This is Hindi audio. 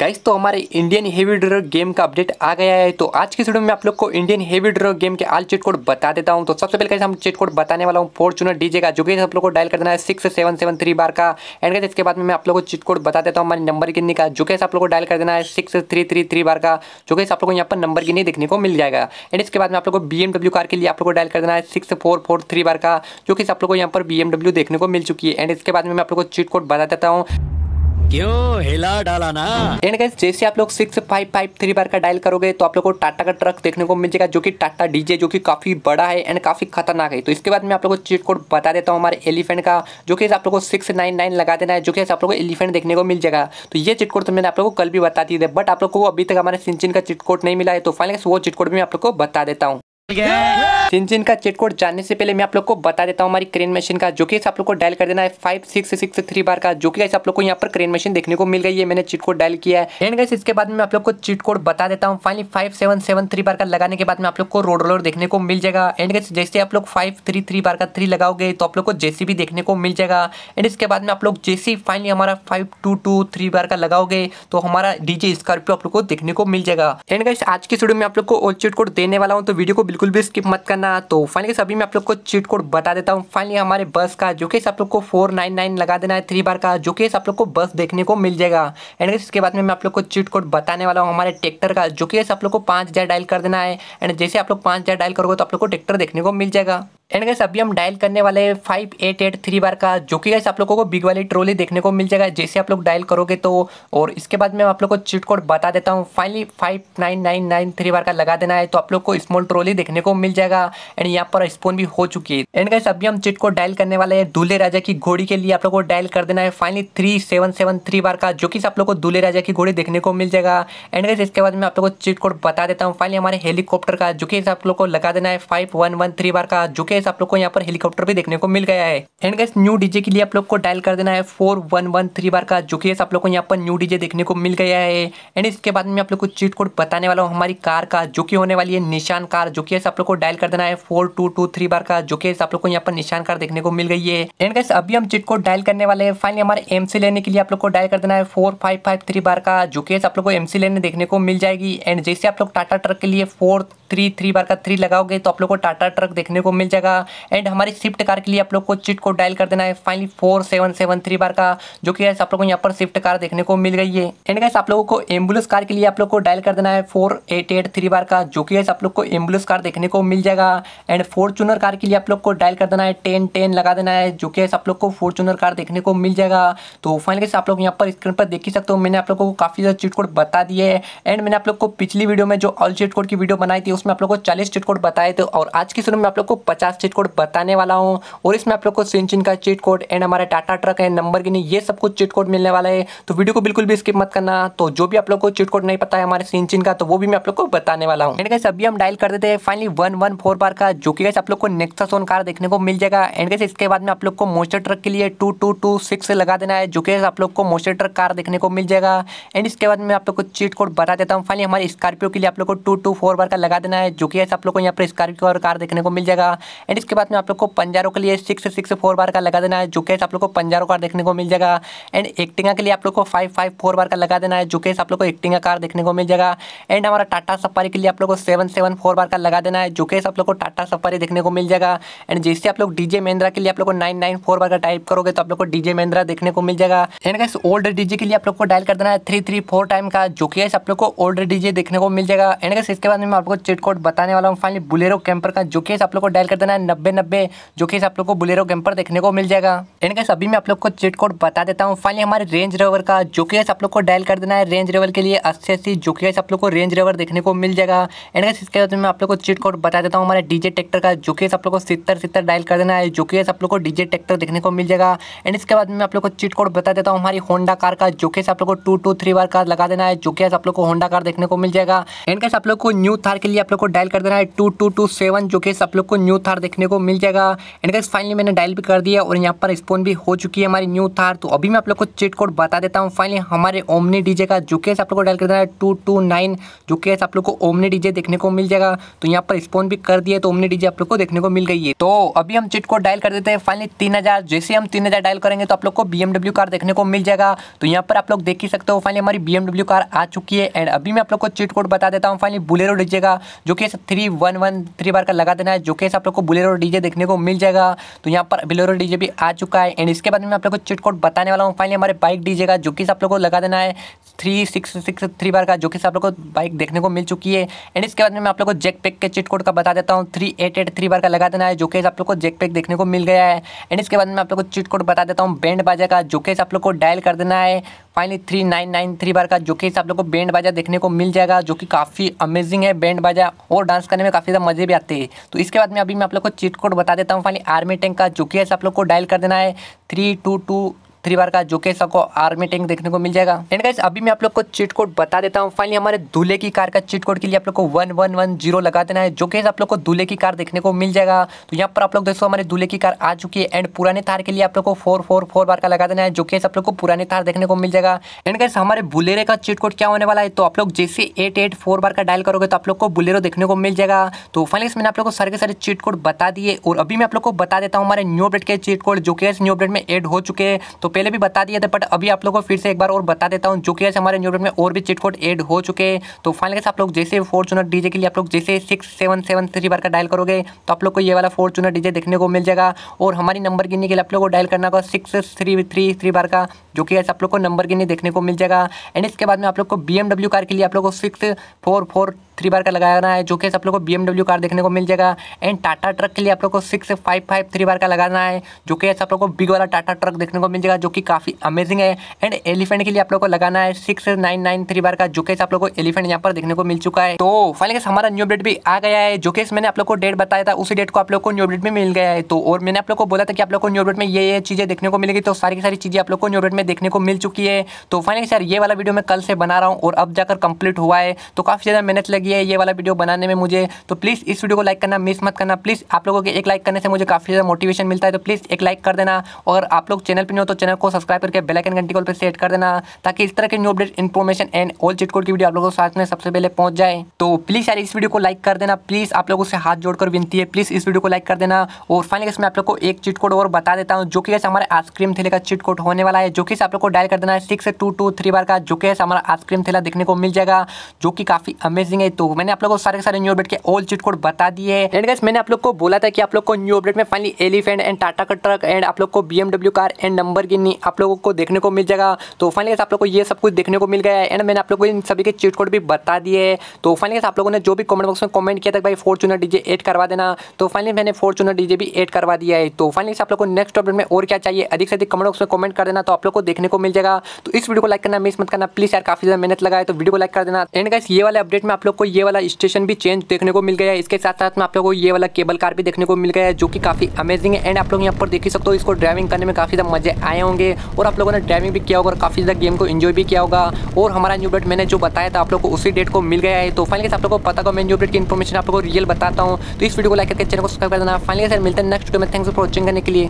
गाइस तो हमारे इंडियन हेवी ड्रग गेम का अपडेट आ गया है तो आज की वीडियो में आप लोग को इंडियन हेवी ड्रग गेम के आल चिट कोड बता देता हूं तो सबसे पहले कैसे हम चिट कोड बताने वाला हूं फॉर्चुनर डीजे का जो कि आप लोग को डायल कर देना है सिक्स सेवन सेवन थ्री बार का एंड कैसे इसके बाद में मैं आप लोग को चिट कोड बता देता हूँ हमारे नंबर गिनने का जो कैसे आप लोग को डायल कर देना है सिक्स थ्री थ्री थ्री बार का जो कैसे आप लोग को यहाँ पर नंबर गिनने देखने को मिल जाएगा एंड इसके बाद में आप लोग को बी कार के लिए आप लोग को डायल कर देना है सिक्स फोर फोर थ्री बार का जो कि आप लोग को यहाँ पर बी देखने को मिल चुकी है एंड इसके बाद में मैं आप लोग को चिट कोड बता देता हूँ क्यों हिला डाला ना एंड गाइस जैसे आप लोग सिक्स फाइव फाइव थ्री बार का डायल करोगे तो आप लोग को टाटा का ट्रक देखने को मिल जाएगा जो कि टाटा डीजे जो कि काफी बड़ा है एंड काफी खतरनाक है तो इसके बाद मैं आप लोग को चीट कोड बता देता हूँ हमारे एलिफेंट का जो कि आप लोग को सिक्स नाइन नाइन लगा देना है जो कि आप लोग को एलिफेंट देखने को मिल जाएगा तो ये चिट कोड तो मैंने आप लोग को कल भी बता दी थी बट आप लोग को अभी तक हमारे सिंचिन का चिट कोड नहीं मिला है तो फाइनल वो चिट कोड भी मैं आप लोग को बता देता हूँ चिंचिन का चिट कोड जानने से पहले मैं आप लोग को बता देता हूँ हमारी क्रेन मशीन का जो कि आप लोग को डायल कर देना है फाइव सिक्स सिक्स थ्री बार का जो कि आप लोग को यहाँ पर क्रेन मशीन देखने को मिल गई है मैंने चिट कोड डायल किया है एंड गाइस इसके बाद में आप लोग को चिट कोड बता देता हूँ finally five seven seven three बार का लगाने के बाद में आप लोग को रोड रोलर देखने को मिल जाएगा एंड गाइस जैसे आप लोग फाइव थ्री थ्री बार का थ्री लगाओगे तो आप लोग को जेसी भी देखने को मिल जाएगा एंड इसके बाद में आप लोग जेसी फाइनली हमारा फाइव टू टू थ्री बार का लगाओगे तो हमारा डीजे स्कॉर्पियो आप लोग को देखने को मिल जाएगा एंड गाइस आज की वीडियो में आप लोग को चिट कोड देने वाला हूँ तो वीडियो को बिल्कुल भी स्किप मत करना तो फाइनली सभी मैं आप लोग को चीट कोड बता देता हूँ फाइनली हमारे बस का जो कि आप लोग को फोर नाइन नाइन लगा देना है थ्री बार का जो कि आप लोग को बस देखने को मिल जाएगा एंड इसके बाद में मैं आप लोग को चीट कोड बताने वाला हूँ हमारे ट्रैक्टर का जो कि आप लोग को पाँच डायल कर देना है एंड जैसे आप लोग पाँच डायल करोगे तो आप लोग को ट्रैक्टर देखने को मिल जाएगा एंड गैस अभी हम डायल करने वाले हैं फाइव एट एट थ्री बार का जो कि गैस आप लोगों को बिग वाली ट्रोली देखने को मिल जाएगा जैसे आप लोग डायल करोगे तो और इसके बाद मैं आप लोग को चिट कोड बता देता हूँ finally five nine nine nine three बार का लगा देना है तो आप लोग को स्मॉल ट्रोली देखने को मिल जाएगा एंड यहाँ पर स्पोन भी हो चुकी है एंड गैस अभी हम चिट कोड डायल करने वाले हैं दूल्हे राजा की घोड़ी के लिए आप लोग को डायल कर देना है finally three seven seven three बार का जो कि आप लोग को दूल्हे राजा की घोड़ी देखने को मिल जाएगा एंड गैस इसके बाद मैं आप लोग को चिट कोड बता देता हूँ फाइनली हमारे हेलीकॉप्टर का जो कि आप लोग को लगा देना है फाइव वन वन थ्री बार का जो कि गैस आप लोग को यहाँ पर हेलीकॉप्टर भी देखने को मिल गया है एंड गैस न्यू डीजे के लिए आप लोग को डायल कर देना है फोर वन वन थ्री बार का जो कि आप लोग को यहाँ पर न्यू डीजे देखने को मिल गया है एंड इसके बाद में आप लोग को चीट कोड बताने वाला हूँ हमारी कार का जो कि होने वाली है निशान कार जो कि आप लोग को डायल कर देना है फोर टू टू थ्री बार का जो कि आप लोग को यहाँ पर निशान कार देखने को मिल गई है एंड गैस अभी हम चीट कोड डायल करने वाले हैं फाइनली हमारे एम लेने के लिए आप लोग को डायल कर देना है फोर फाइव फाइव थ्री बार का जो कि आप लोग को एम लेने देखने को मिल जाएगी एंड जैसे आप लोग टाटा ट्रक के लिए फोर्थ थ्री थ्री बार का थ्री लगाओगे तो आप लोग को टाटा ट्रक देखने को मिल जाएगा एंड हमारी स्विफ्ट कार के लिए आप लोग को चिट को डायल कर देना है finally four seven seven three बार का जो कि आप लोग को यहाँ पर स्विफ्ट कार देखने को मिल गई है एंड गैस आप लोगों को एम्बुलेंस कार के लिए आप लोग को डायल कर देना है फोर एट एट थ्री बार का जो कि आप लोग को एम्बुलेंस कार देखने को मिल जाएगा एंड फॉर्चूनर कार के लिए आप लोग को डायल कर देना है टेन टेन लगा देना है जो कि आप लोग को फॉर्चूनर कार देखने को मिल जाएगा तो फाइनल कैसे आप लोग यहाँ पर स्क्रीन पर देख ही सकते हो मैंने आप लोगों को काफ़ी ज़्यादा चिट कोड बता दिए एंड मैंने आप लोग को पिछली वीडियो में जो ऑल चिट कोड की वीडियो बनाई थी वीडियोस में आप लोगों को चालीस चिट कोड बताए थे और आज की शुरू में आप लोग को पचास चिट कोड बताने वाला हूँ और इसमें आप लोग को सिंचिन का चिट कोड एंड हमारे टाटा ट्रक है नंबर गिनी ये सब कुछ चिट कोड मिलने वाला है तो वीडियो को बिल्कुल भी स्किप मत करना तो जो भी आप लोग को चिट कोड नहीं पता है हमारे सिंचिन का तो वो भी मैं आप लोग को बताने वाला हूँ एंड कैसे अभी हम डायल कर देते हैं फाइनली वन वन फोर बार का जो कि कैसे आप लोग को नेक्सा सोन कार देखने को मिल जाएगा एंड कैसे इसके बाद में आप लोग को मोस्टर ट्रक के लिए टू टू टू सिक्स लगा देना है जो कि आप लोग को मोस्टर ट्रक कार देखने को मिल जाएगा एंड इसके बाद में आप लोग को चिट कोड बता देता हूँ फाइनली हमारे स्कॉर्पियो के लिए आप लोग को टू टू फोर बार का लगा देना है जो कि आप लोग को यहाँ पर स्कॉर्पियो और कार देखने को मिल जाएगा एंड इसके बाद में आप लोग को पंजारों के लिए सिक्स सिक्स फोर बार का लगा देना है जो केस आप लोग को पंजारों कार देखने को मिल जाएगा एंड एक्टिंगा के लिए आप लोग को फाइव फाइव फोर बार का लगा देना है जो केस आप लोग को एक्टिंगा कार देखने को मिल जाएगा एंड हमारा टाटा सफारी के लिए आप लोग को सेवन सेवन फोर बार का लगा देना है जो केस आप लोग को टाटा सफारी देखने को मिल जाएगा एंड जैसे आप लोग डीजे महिंद्रा के लिए आप लोग को नाइन नाइन फोर बार का टाइप करोगे तो आप लोग को डीजे महिंद्रा देखने को मिल जाएगा एंड कैसे ओल्ड डीजे के लिए आप लोग को डायल कर देना है थ्री थ्री फोर टाइम का जो कि आप लोग को ओल्ड डीजे देखने को मिल जाएगा एंड कैसे इसके बाद में आपको मार्केट कोड बताने वाला हूँ फाइनली बुलेरो कैंपर का जो केस आप लोग को डायल कर देना है नब्बे नब्बे जो केस आप लोग को बुलेरो कैंपर देखने को मिल जाएगा एंड कैसे अभी मैं आप लोग को चिट कोड बता देता हूँ फाइनली हमारे रेंज रेवर का जो केस आप लोग को डायल कर देना है रेंज रेवर के लिए अस्सी अस्सी जो केस आप लोग को रेंज रेवर देखने को मिल जाएगा एंड कैसे इसके बाद मैं आप लोग को चिट कोड बता देता हूँ हमारे डीजे ट्रैक्टर का जो केस आप लोग को सितर सितर डायल कर देना है जो केस आप लोग को डीजे ट्रैक्टर देखने को मिल जाएगा एंड इसके बाद मैं आप लोग को चिट कोड बता देता हूँ हमारी होंडा कार का जो केस आप लोग को टू टू थ्री बार का लगा देना है जो केस आप लोग को होंडा कार देखने को मिल जाएगा एंड कैसे आप लोग को न्यू थार के लिए आप लोग को डायल कर देना है टू टू टू सेवन जो कि आप लोग को न्यू थार देखने को मिल जाएगा एंड गाइस फाइनली मैंने डायल भी कर दिया और यहाँ पर स्पोन भी हो चुकी है हमारी न्यू थार तो अभी मैं आप लोग को चिट कोड बता देता हूँ फाइनली हमारे ओमनी डीजे का जो केस आप लोग को डायल कर देना है टू टू नाइन जो केस आप लोग को ओमनी डीजे देखने को मिल जाएगा तो यहाँ पर स्पोन भी कर दिया तो ओमनी डीजे आप लोग को देखने को मिल गई है तो अभी हम चिट कोड डायल कर देते हैं फाइनली तीन हज़ार जैसे हम तीन हज़ार डायल करेंगे तो आप लोग को बी कार देखने को मिल जाएगा तो यहाँ पर आप लोग देख ही सकते हो फाइनली हमारी बी कार आ चुकी है एंड अभी मैं आप लोग को चिट कोड बता देता हूँ फाइनली बुलेरो डीजे का जो कि थ्री वन वन थ्री बार का लगा देना है जो कि आप लोग को बुलेरो डीजे देखने को मिल जाएगा तो यहाँ पर बुलेरो डीजे भी आ चुका है एंड इसके बाद में आप लोग को चिट कोड बताने वाला हूँ फाइनली हमारे बाइक डीजे का जो कि आप लोग को लगा देना है थ्री सिक्स सिक्स थ्री बार का जो कि आप लोग को बाइक देखने को मिल चुकी है एंड इसके बाद में मैं आप लोग को जेक पैक के चिट कोड का बता देता हूँ थ्री एट एट थ्री बार का लगा देना है जो कि आप लोग को जेक पैक देखने को मिल गया है एंड इसके बाद में आप लोग को चिट कोड बता देता हूँ बैंड बाजा का जो कि आप लोग को डायल कर देना है finally three nine nine three बार का जो कि आप लोग को बैंड बाजा देखने को मिल जाएगा जो कि काफ़ी अमेजिंग है बैंड बाजा है और डांस करने में काफ़ी ज़्यादा मज़े भी आते हैं तो इसके बाद में अभी मैं आप लोग को चीट कोड बता देता हूँ फाइनली आर्मी टैंक का जो कि है आप लोग को डायल कर देना है थ्री टू टू थ्री बार का जो कि सबको आर्मी टैंक देखने को मिल जाएगा एंड गाइस अभी मैं आप लोग को चिट कोड बता देता हूँ फाइनली हमारे दूल्हे की कार का चिट कोड के लिए आप लोग को वन वन वन जीरो लगा देना है जो कि आप लोग को दूल्हे की कार देखने को मिल जाएगा तो यहाँ पर आप लोग दोस्तों हमारे दूल्हे की कार आ चुकी है एंड पुराने थार के लिए आप लोग को फोर फोर फोर बार का लगा देना है जो कि आप लोग को पुराने थार देखने को मिल जाएगा एंड गाइस हमारे बुलेरे का चिट कोड क्या होने वाला है तो आप लोग जैसे एट एट फोर बार का डायल करोगे तो आप लोग को बुलेरो देखने को मिल जाएगा तो फाइनली मैंने आप लोग को सारे के सारे चिट कोड बता दिए और अभी मैं आप लोग को बता देता हूँ हमारे न्यू अपडेट के चिट कोड जो कि न्यू अपडेट में एड हो चुके हैं तो पहले भी बता दिया था बट अभी आप लोग को फिर से एक बार और बता देता हूँ जो कि हमारे न्यू में और भी चिट कोड एड हो चुके हैं तो फाइनल आप लोग जैसे फॉर्चुनर डीजे के लिए आप लोग जैसे सिक्स सेवन सेवन थ्री बार का डायल करोगे तो आप लोग को ये वाला फॉर्चुनर डीजे देखने को मिल जाएगा और हमारी नंबर गिनने के लिए आप लोग को डायल करना होगा सिक्स थ्री थ्री थ्री बार का जो कि आप लोग को नंबर गिनने देखने को मिल जाएगा एंड इसके बाद में आप लोग को बी कार के लिए आप लोग को सिक्स फोर फोर थ्री बार का लगाना है जो कि आप लोग को बी कार देखने को मिल जाएगा एंड टाटा ट्रक के लिए आप लोग को सिक्स फाइव फाइव थ्री बार का लगाना है जो कि आप लोग को बिग वाला टाटा ट्रक देखने को मिल जाएगा जो कि काफ़ी अमेजिंग है एंड एलिफेंट के लिए आप लोग को लगाना है सिक्स नाइन नाइन थ्री बार का जो कि आप लोग को एलिफेंट यहाँ पर देखने को मिल चुका है तो फाइनल हमारा न्यू अपडेट भी आ गया है जो कि मैंने आप लोग को डेट बताया था उसी डेट को आप लोग को न्यू अपडेट में मिल गया है तो और मैंने आप लोग को बोला था कि आप लोग को न्यू अपडेट में ये ये चीज़ें देखने को मिलेगी तो सारी की सारी चीज़ें आप लोग को न्यू अपडेट में देखने को मिल चुकी है तो फाइनल सर ये वाला वीडियो मैं कल से बना रहा हूँ और अब जाकर कंप्लीट हुआ है तो काफ़ी ज़्यादा मेहनत लगी दिया है ये वाला वीडियो बनाने में मुझे तो प्लीज़ इस वीडियो को लाइक करना मिस मत करना प्लीज़ आप लोगों के एक लाइक करने से मुझे काफ़ी ज़्यादा मोटिवेशन मिलता है तो प्लीज़ एक लाइक कर देना और आप लोग चैनल पर नहीं हो तो चैनल को सब्सक्राइब करके बेलाइकन घंटी कॉल पर सेट कर देना ताकि इस तरह के new update information and all cheat code की वीडियो आप लोगों के साथ में सबसे पहले पहुंच जाए तो प्लीज़ यार इस वीडियो को लाइक कर देना प्लीज़ आप लोगों से हाथ जोड़कर विनती है प्लीज़ इस वीडियो को लाइक कर देना और फाइनली इसमें आप लोग को एक चिट कोड और बता देता हूँ जो कि हमारे आइसक्रीम थैले का चिट कोड होने वाला है जो कि आप लोग को डायल कर देना है सिक्स टू टू थ्री बार का जो कि हमारा आइसक्रीम थैला देखने को मिल जाएगा जो कि काफ़ी अमेजिंग है तो मैंने आप लोग को सारे सारे न्यू अपडेट के ऑल चिट कोड बता दिए एंड गाइस मैंने आप लोग को बोला था कि आप लोग को न्यू अपडेट में फाइनली एलिफेंट एंड टाटा का ट्रक एंड आप लोग को बीएमडब्ल्यू कार एंड नंबर आप लोगों को देखने को मिल जाएगा तो फाइनली आप लोग को ये सब कुछ देखने को मिल गया है एंड मैंने आप लोग को इन सभी के चिट कोड भी बता दिए तो फाइनली आप लोगों ने जो भी कमेंट बॉक्स में कमेंट किया था भाई फॉर्चुनर डीजे एड करवा देना तो फाइनली मैंने फॉर्चुनर डीजे भी एड करवा दिया है तो फाइनली आप लोग को नेक्स्ट अपडेट में और क्या चाहिए अधिक से अधिक कमेंट बॉक्स में कमेंट कर देना तो आप लोग को देखने को मिल जाएगा तो इस वीडियो को लाइक करना मिस मत करना प्लीज यार काफी ज्यादा मेहनत लगा है तो वीडियो को लाइक कर देना एंड गाइस ये वाले अपडेट में आप लोग को ये वाला स्टेशन भी चेंज देखने को मिल गया है इसके साथ साथ में आप लोगों को ये वाला केबल कार भी देखने को मिल गया है जो कि काफ़ी अमेजिंग है एंड आप लोग यहाँ पर देख ही सकते हो इसको ड्राइविंग करने में काफ़ी ज़्यादा मजे आए होंगे और आप लोगों ने ड्राइविंग भी किया होगा और काफ़ी ज़्यादा गेम को इन्जॉय भी किया होगा और हमारा न्यू अपडेट मैंने जो बताया था आप लोग को उसी डेट को मिल गया है तो फाइनली आप लोग को पता होगा मैं न्यू अपडेट की इन्फॉर्मेशन आप लोग रियल बताता हूँ तो इस वीडियो को लाइक करके चैनल को सब्सक्राइब करना फाइनली सर मिलते हैं नेक्स्ट वीडियो में थैंक्स फॉर वॉचिंग करने के लिए